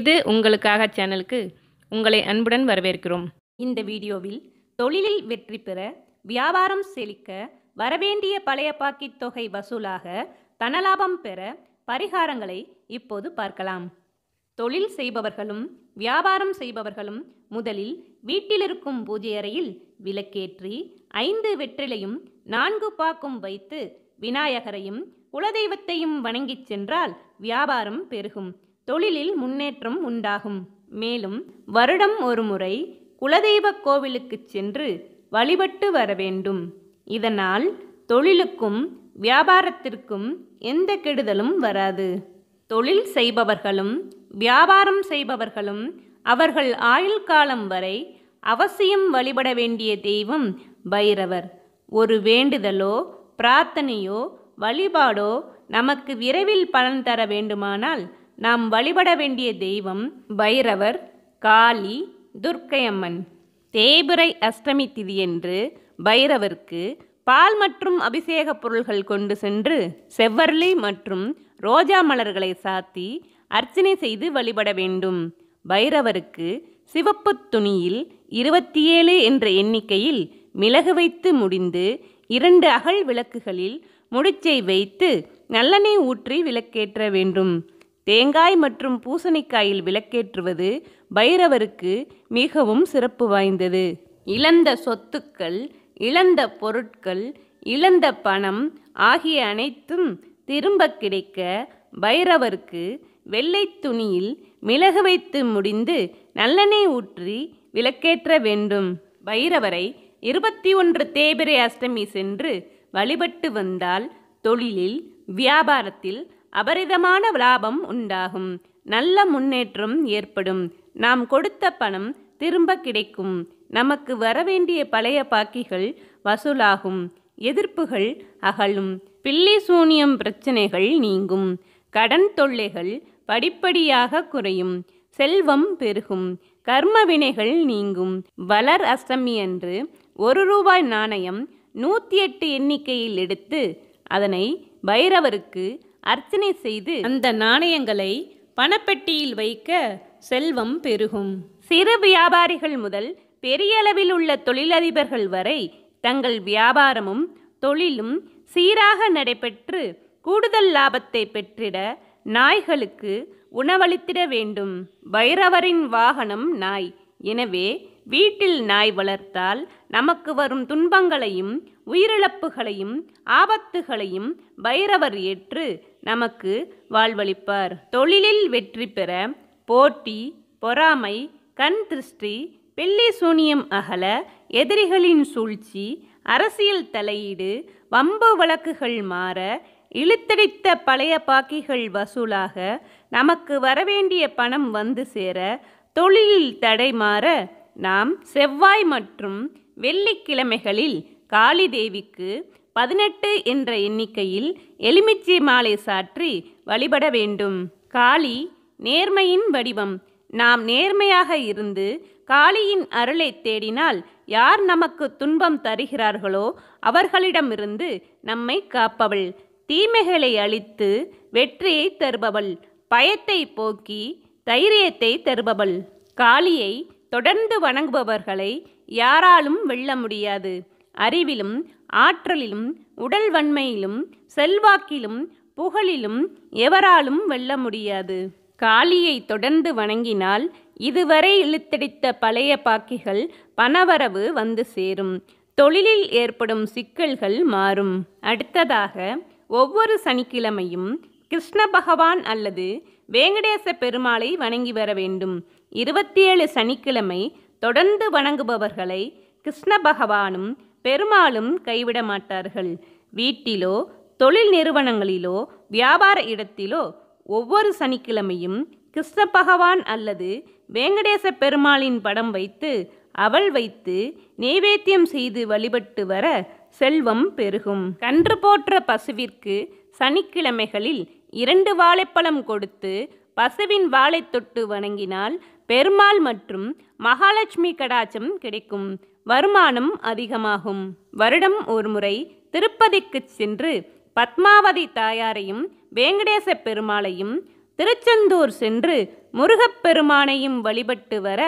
இது உங்களுக்காக சேனலுக்கு உங்களை அன்புடன் வரவேற்கிறோம் இந்த வீடியோவில் தொழிலில் வெற்றி பெற வியாபாரம் செழிக்க வரவேண்டிய பழைய பாக்கித் தொகை வசூலாக தனலாபம் பெற பரிகாரங்களை இப்போது பார்க்கலாம் தொழில் செய்பவர்களும் வியாபாரம் செய்பவர்களும் முதலில் வீட்டிலிருக்கும் பூஜை அறையில் விளக்கேற்றி ஐந்து வெற்றிலையும் நான்கு பாக்கும் வைத்து விநாயகரையும் குலதெய்வத்தையும் வணங்கிச் சென்றால் வியாபாரம் பெருகும் தொழிலில் முன்னேற்றம் உண்டாகும் மேலும் வருடம் ஒரு முறை குலதெய்வ கோவிலுக்கு சென்று வழிபட்டு வர வேண்டும் இதனால் தொழிலுக்கும் வியாபாரத்திற்கும் எந்த கெடுதலும் வராது தொழில் செய்பவர்களும் வியாபாரம் செய்பவர்களும் அவர்கள் ஆயுள் காலம் வரை அவசியம் வழிபட வேண்டிய தெய்வம் பைரவர் ஒரு வேண்டுதலோ பிரார்த்தனையோ வழிபாடோ நமக்கு விரைவில் பலன் தர வேண்டுமானால் நாம் வழிபட வேண்டிய தெய்வம் பைரவர் காளி துர்க்கையம்மன் தேய்பிரை அஷ்டமி திதியன்று பைரவருக்கு பால் மற்றும் அபிஷேக பொருள்கள் கொண்டு சென்று செவ்வர்லி மற்றும் ரோஜா மலர்களை சாத்தி அர்ச்சனை செய்து வழிபட வேண்டும் பைரவருக்கு சிவப்பு துணியில் இருபத்தி ஏழு என்ற எண்ணிக்கையில் மிளகு வைத்து முடிந்து இரண்டு அகல் விளக்குகளில் முடிச்சை வைத்து நல்லெண்ணெய் ஊற்றி விளக்கேற்ற வேண்டும் தேங்காய் மற்றும் பூசணிக்காயில் விளக்கேற்றுவது பைரவருக்கு மிகவும் சிறப்பு வாய்ந்தது இழந்த சொத்துக்கள் இழந்த பொருட்கள் இழந்த பணம் ஆகிய அனைத்தும் திரும்ப கிடைக்க பைரவருக்கு வெள்ளை துணியில் மிளகு வைத்து முடிந்து நல்லெண்ணெய் ஊற்றி விளக்கேற்ற வேண்டும் பைரவரை இருபத்தி ஒன்று தேபிரை அஷ்டமி சென்று வழிபட்டு வந்தால் தொழிலில் வியாபாரத்தில் அபரிதமான லாபம் உண்டாகும் நல்ல முன்னேற்றம் ஏற்படும் நாம் கொடுத்த பணம் திரும்ப கிடைக்கும் நமக்கு வரவேண்டிய பழைய பாக்கிகள் வசூலாகும் எதிர்ப்புகள் அகலும் பில்லி சூனியம் பிரச்சனைகள் நீங்கும் கடன் தொல்லைகள் படிப்படியாக குறையும் செல்வம் பெருகும் கர்ம வினைகள் நீங்கும் வளர் அஷ்டமி அன்று ஒரு ரூபாய் நாணயம் நூற்றி எட்டு எண்ணிக்கையில் எடுத்து அதனை பைரவருக்கு அர்ச்சனை செய்து அந்த நாணயங்களை பணப்பெட்டியில் வைக்க செல்வம் பெருகும் சிறு வியாபாரிகள் முதல் பெரிய அளவில் உள்ள தொழிலதிபர்கள் வரை தங்கள் வியாபாரமும் தொழிலும் சீராக நடைபெற்று கூடுதல் லாபத்தை பெற்றிட நாய்களுக்கு உணவளித்திட வேண்டும் வைரவரின் வாகனம் நாய் எனவே வீட்டில் நாய் வளர்த்தால் நமக்கு வரும் துன்பங்களையும் உயிரிழப்புகளையும் ஆபத்துகளையும் பைரவர் ஏற்று நமக்கு வாழ்வளிப்பார் தொழிலில் வெற்றி பெற போட்டி பொறாமை கண் திருஷ்டி பில்லி சூனியம் அகல எதிரிகளின் சூழ்ச்சி அரசியல் தலையீடு வம்பு வழக்குகள் மாற இழுத்தடித்த பழைய பாக்கிகள் வசூலாக நமக்கு வரவேண்டிய பணம் வந்து சேர தொழிலில் தடை மாற நாம் செவ்வாய் மற்றும் வெள்ளிக்கிழமைகளில் காளி தேவிக்கு பதினெட்டு என்ற எண்ணிக்கையில் எலுமிச்சை மாலை சாற்றி வழிபட வேண்டும் காளி நேர்மையின் வடிவம் நாம் நேர்மையாக இருந்து காளியின் அருளை தேடினால் யார் நமக்கு துன்பம் தருகிறார்களோ அவர்களிடமிருந்து நம்மை காப்பவள் தீமைகளை அழித்து வெற்றியை தருபவள் பயத்தை போக்கி தைரியத்தை தருபவள் காளியை தொடர்ந்து வணங்குபவர்களை யாராலும் வெல்ல முடியாது அறிவிலும் ஆற்றலிலும் உடல் வன்மையிலும் செல்வாக்கிலும் புகழிலும் எவராலும் வெல்ல முடியாது காளியை தொடர்ந்து வணங்கினால் இதுவரை இழுத்தடித்த பழைய பாக்கிகள் பணவரவு வந்து சேரும் தொழிலில் ஏற்படும் சிக்கல்கள் மாறும் அடுத்ததாக ஒவ்வொரு சனிக்கிழமையும் கிருஷ்ண பகவான் அல்லது வேங்கடேச பெருமாளை வணங்கி வர வேண்டும் இருபத்தி ஏழு சனிக்கிழமை தொடர்ந்து வணங்குபவர்களை கிருஷ்ண பகவானும் பெருமாளும் கைவிட மாட்டார்கள் வீட்டிலோ தொழில் நிறுவனங்களிலோ வியாபார இடத்திலோ ஒவ்வொரு சனிக்கிழமையும் கிருஷ்ண பகவான் அல்லது வேங்கடேச பெருமாளின் படம் வைத்து அவள் வைத்து நெய்வேத்தியம் செய்து வழிபட்டு வர செல்வம் பெருகும் கன்று போற்ற பசுவிற்கு சனிக்கிழமைகளில் இரண்டு வாழைப்பழம் கொடுத்து பசுவின் வாழை தொட்டு வணங்கினால் பெருமாள் மற்றும் மகாலட்சுமி கடாச்சம் கிடைக்கும் வருமானம் அதிகமாகும் வருடம் ஒரு முறை திருப்பதிக்கு சென்று பத்மாவதி தாயாரையும் வேங்கடேச பெருமாளையும் திருச்செந்தூர் சென்று முருகப்பெருமானையும் வழிபட்டு வர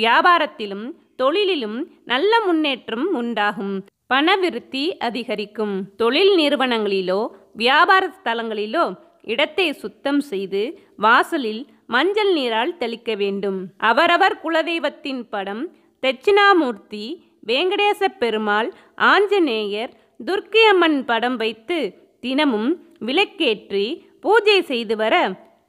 வியாபாரத்திலும் தொழிலிலும் நல்ல முன்னேற்றம் உண்டாகும் பணவிருத்தி அதிகரிக்கும் தொழில் நிறுவனங்களிலோ வியாபார ஸ்தலங்களிலோ இடத்தை சுத்தம் செய்து வாசலில் மஞ்சள் நீரால் தெளிக்க வேண்டும் அவரவர் குலதெய்வத்தின் படம் தட்சிணாமூர்த்தி வேங்கடேச பெருமாள் ஆஞ்சநேயர் துர்க்கியம்மன் படம் வைத்து தினமும் விளக்கேற்றி பூஜை செய்து வர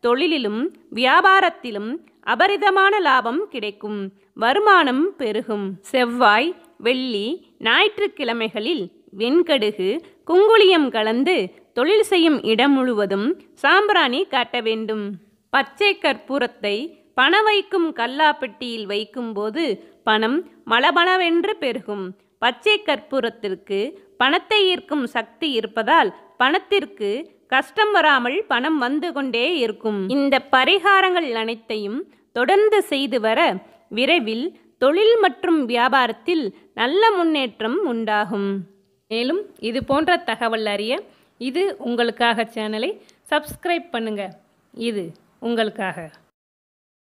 தொழிலிலும் வியாபாரத்திலும் அபரிதமான லாபம் கிடைக்கும் வருமானம் பெருகும் செவ்வாய் வெள்ளி ஞாயிற்றுக்கிழமைகளில் வெண்கடுகு குங்குளியம் கலந்து தொழில் செய்யும் இடம் முழுவதும் சாம்பிராணி காட்ட வேண்டும் பச்சை கற்பூரத்தை பண வைக்கும் கல்லாப்பெட்டியில் வைக்கும்போது பணம் மலபணவென்று பெருகும் பச்சை கற்பூரத்திற்கு பணத்தை ஈர்க்கும் சக்தி இருப்பதால் பணத்திற்கு கஷ்டம் வராமல் பணம் வந்து கொண்டே இருக்கும் இந்த பரிகாரங்கள் அனைத்தையும் தொடர்ந்து செய்து வர விரைவில் தொழில் மற்றும் வியாபாரத்தில் நல்ல முன்னேற்றம் உண்டாகும் மேலும் இது போன்ற தகவல் அறிய இது உங்களுக்காக சேனலை சப்ஸ்கிரைப் பண்ணுங்கள் இது உங்களுக்காக